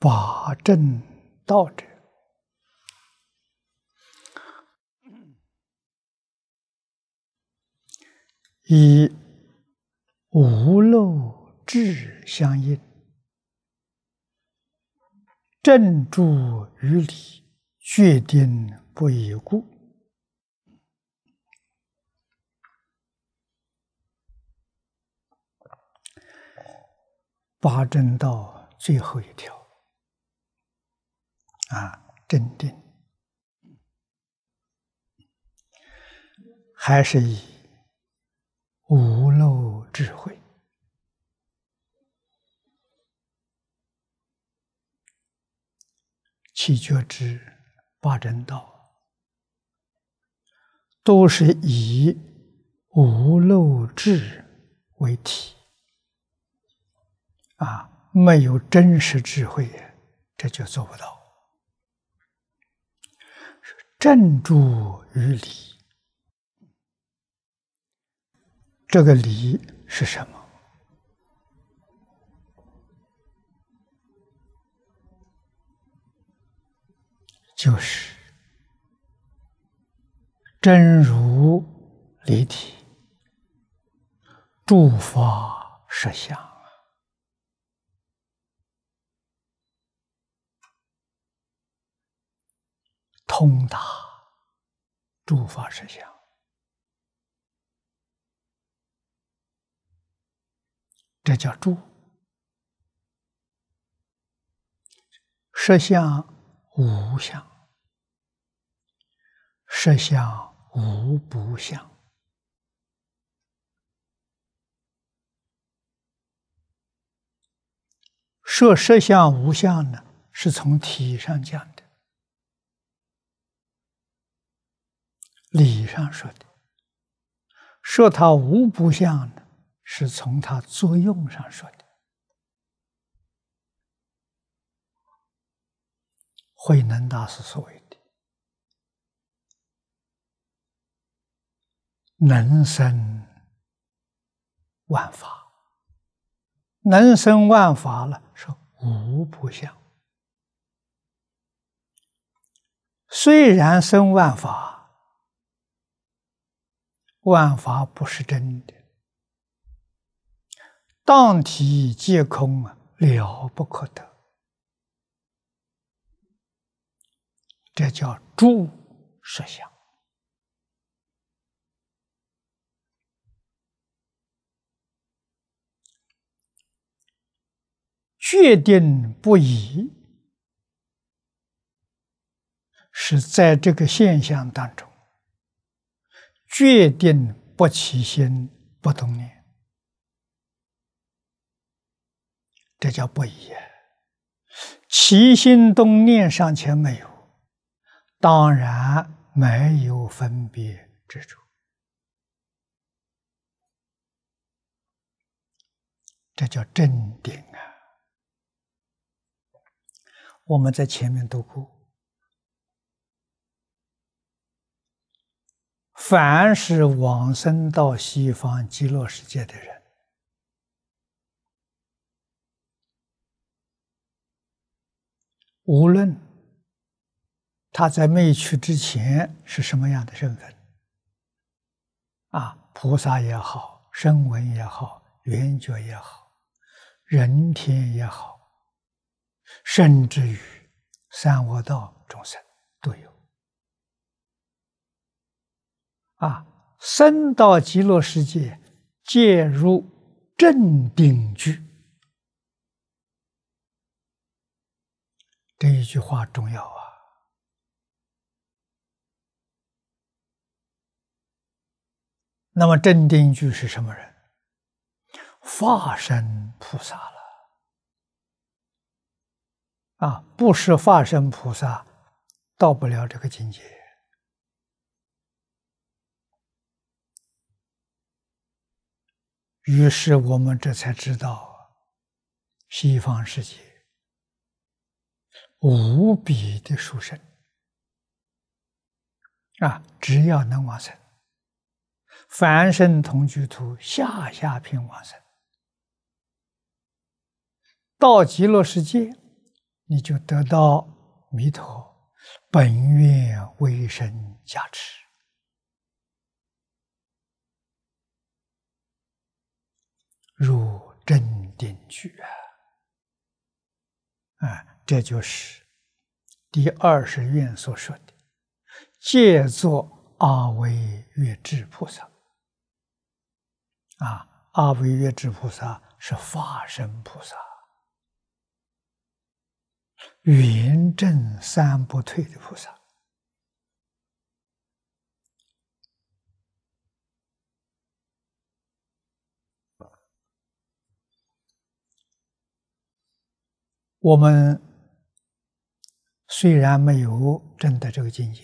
把正道者，以无漏智相应，正住于理，决定不移故。八正道最后一条。啊，镇定还是以无漏智慧、七觉之八正道，都是以无漏智为体。啊，没有真实智慧，这就做不到。正住于理，这个理是什么？就是真如离体，诸法实相。通达诸法实相，这叫诸实相无相，实相无不相。说实相无相呢，是从体上讲。理上说的，说它无不相呢，是从它作用上说的。慧能大师说的，能生万法，能生万法了，是无不相。虽然生万法。万法不是真的，当体皆空啊，了不可得，这叫诸实相，确定不已，是在这个现象当中。决定不起心不动念，这叫不疑；起心动念上且没有，当然没有分别之处。这叫镇定啊！我们在前面读过。凡是往生到西方极乐世界的人，无论他在没去之前是什么样的身份，啊，菩萨也好，声闻也好，缘觉也好，人天也好，甚至于三恶道众生都有。啊，生到极乐世界，介入正定聚。这一句话重要啊。那么，正定聚是什么人？化身菩萨了。啊，不是化身菩萨，到不了这个境界。于是我们这才知道，西方世界无比的殊胜啊！只要能往生，凡圣同居土下下品往生，到极乐世界，你就得到弥陀本愿威神加持。入真定聚啊！啊，这就是第二十愿所说的，借作阿惟越智菩萨啊，阿惟越智菩萨是法身菩萨，圆正三不退的菩萨。我们虽然没有真的这个境界，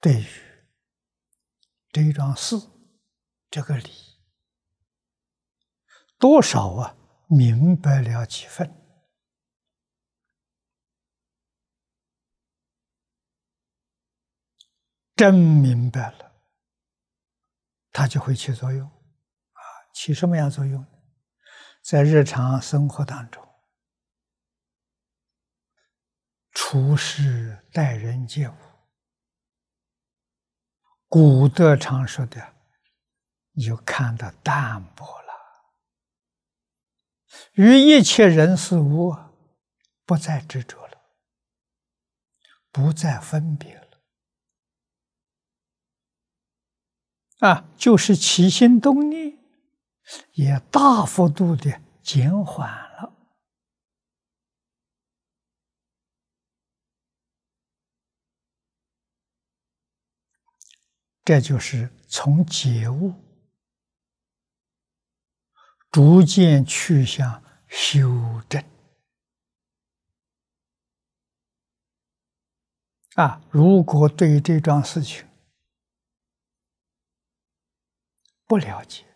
对于这一桩事、这个理，多少啊明白了几分？真明白了，它就会起作用。啊，起什么样作用？在日常生活当中，处事待人接物，古德常说的，你就看到淡泊了，与一切人事物不再执着了，不再分别了，啊，就是起心动念。也大幅度的减缓了，这就是从觉悟逐渐趋向修正啊！如果对这桩事情不了解，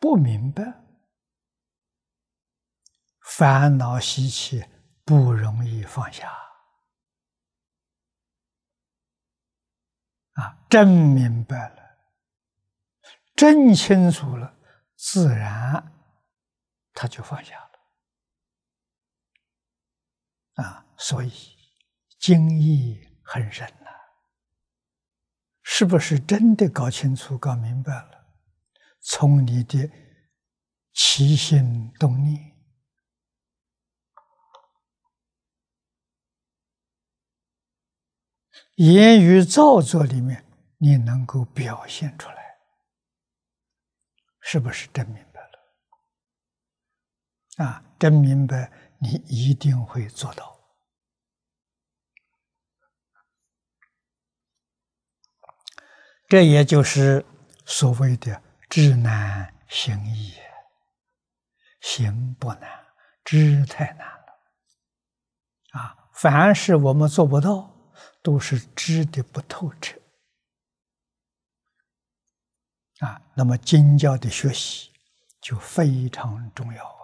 不明白，烦恼习气不容易放下啊！真明白了，真清楚了，自然他就放下了啊！所以，经意很深呐，是不是真的搞清楚、搞明白了？从你的起心动念、言语造作里面，你能够表现出来，是不是真明白了？啊，真明白，你一定会做到。这也就是所谓的。知难行易，行不难，知太难了。啊，凡事我们做不到，都是知的不透彻。啊，那么经教的学习就非常重要。